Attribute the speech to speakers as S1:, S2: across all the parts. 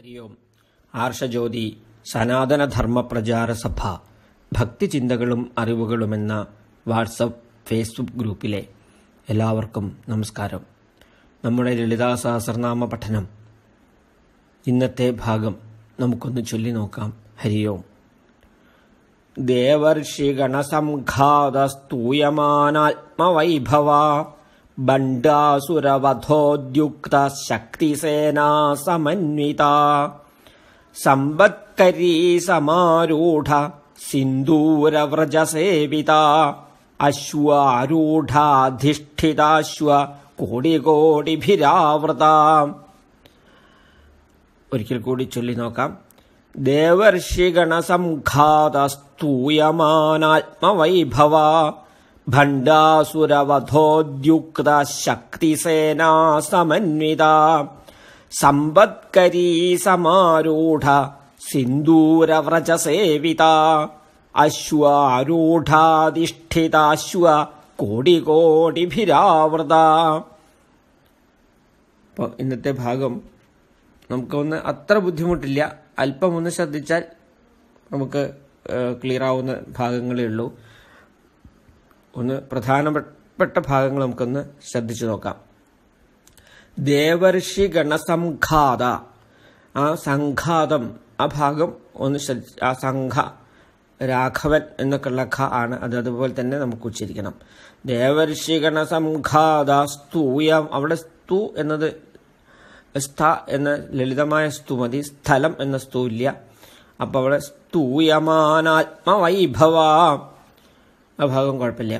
S1: ഹരി ഓം ആർഷജ്യോതി സനാതനധർമ്മ പ്രചാര സഭ ഭക്തിചിന്തകളും അറിവുകളുമെന്ന WhatsApp Facebook ഗ്രൂപ്പിലെ എല്ലാവർക്കും നമസ്കാരം നമ്മുടെ ലളിതാ സഹസ്രനാമ പഠനം ഇന്നത്തെ ഭാഗം നമുക്കൊന്ന് ചൊല്ലി നോക്കാം ഹരി ഓം ദേവർഷി ഗണസംഘാതസ്തൂയമാനാത്മവൈഭവ ഭണ്ഡാസുരവധോദ്യുക്ത ശക്തിസേനാ സമന്വിത സമ്പത്കരീ സമാരൂഢ സിന്ദൂരവ്രജസേവിത അശ്വാരൂഢാധിഷ്ഠിതാശ്വ കോടികോടിഭിരാവൃത ഒരിക്കൽ കൂടി ചൊല്ലി നോക്കാം ദേവർഷിഗണ ഭണ്ഡാസുരവധോദ്യുക്ത സമ്പത്കരീ സമാരൂഢ സിന്ദൂരവ്രജസേവിത അശ്വാരൂഢാധിഷ്ഠിതാശ്വ കോടികോടിഭിരാവൃത അപ്പോൾ ഇന്നത്തെ ഭാഗം നമുക്കൊന്ന് അത്ര ബുദ്ധിമുട്ടില്ല അല്പമൊന്ന് ശ്രദ്ധിച്ചാൽ നമുക്ക് ക്ലിയർ ആവുന്ന ഭാഗങ്ങളേ ഉള്ളൂ ഒന്ന് പ്രധാനപ്പെട്ട ഭാഗങ്ങൾ നമുക്കൊന്ന് ശ്രദ്ധിച്ചു നോക്കാം ദേവർഷി ഗണസംഘാത ആ സംഘാതം ആ ഭാഗം ഒന്ന് ശ്രദ്ധി ആ സംഘ രാഘവൻ എന്നൊക്കെയുള്ള ഖ ആണ് അത് അതുപോലെ തന്നെ നമുക്ക് ഉച്ചരിക്കണം ദേവർഷി ഗണസംഘാത സ്തൂയം അവിടെ സ്തു എന്നത് സ്ഥ എന്ന ലളിതമായ സ്തു മതി സ്ഥലം എന്ന സ്തു ഇല്ല അപ്പോൾ അവിടെ സ്തൂയമാനാത്മവൈഭവ ആ ഭാഗം കുഴപ്പമില്ല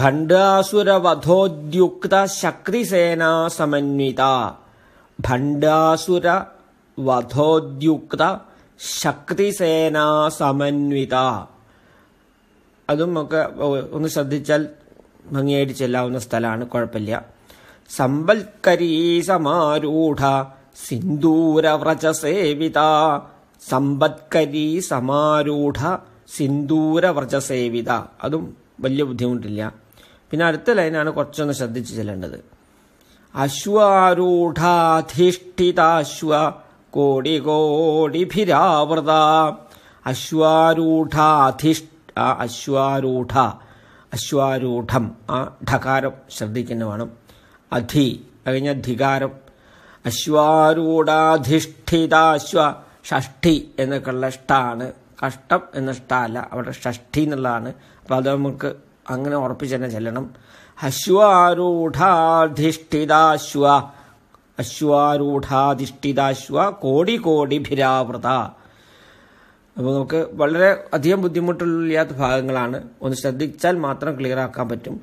S1: ഭണ്ഡാസുരവധോദ്യുക്ത ശക്തിസേനാ സമന്വിത ഭണ്ഡാസുര വധോദ്യുക്ത ശക്തിസേനാ സമന്വിത അതും ഒക്കെ ഒന്ന് ശ്രദ്ധിച്ചാൽ ഭംഗിയായിട്ട് ചെല്ലാവുന്ന സ്ഥലമാണ് കുഴപ്പമില്ല സമ്പൽക്കരീ സിന്ദൂരവ്രജസേവിത സമ്പത്കരീ സമാരൂഢ സിന്ദൂരവ്രജസേവിത അതും വലിയ ബുദ്ധിമുട്ടില്ല പിന്നെ അടുത്ത ലൈനാണ് കുറച്ചൊന്ന് ശ്രദ്ധിച്ച് ചെല്ലേണ്ടത് അശ്വാരൂഢാധിഷ്ഠിതാശ്വ കോടി കോടിഭിരാവൃത അശ്വാരൂഢാധിഷ് അശ്വാരൂഢ അശ്വാരൂഢം ആ ഠകാരം ശ്രദ്ധിക്കുന്ന വേണം അധി കഴിഞ്ഞ ധികാരം അശ്വാരൂഢാധിഷ്ഠിതാശ്വ ഷഷ്ഠി എന്നൊക്കെയുള്ള ഷ്ടാണ് കഷ്ടം എന്ന ഇഷ്ടമല്ല അവിടെ ഷഷ്ടി എന്നുള്ളതാണ് അപ്പോൾ അത് നമുക്ക് അങ്ങനെ ഉറപ്പിച്ച് തന്നെ ചെല്ലണം അശ്വാരൂഢാധിഷ്ഠിതാശ്വ അശ്വാരൂഢാധിഷ്ഠിതാശ്വ കോടി കോടി ഭിരാവൃത അപ്പോൾ നമുക്ക് വളരെ അധികം ബുദ്ധിമുട്ടില്ലാത്ത ഭാഗങ്ങളാണ് ഒന്ന് ശ്രദ്ധിച്ചാൽ മാത്രം ക്ലിയർ ആക്കാൻ പറ്റും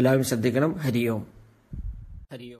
S1: എല്ലാവരും ശ്രദ്ധിക്കണം ഹരിയോം ഹരിയോം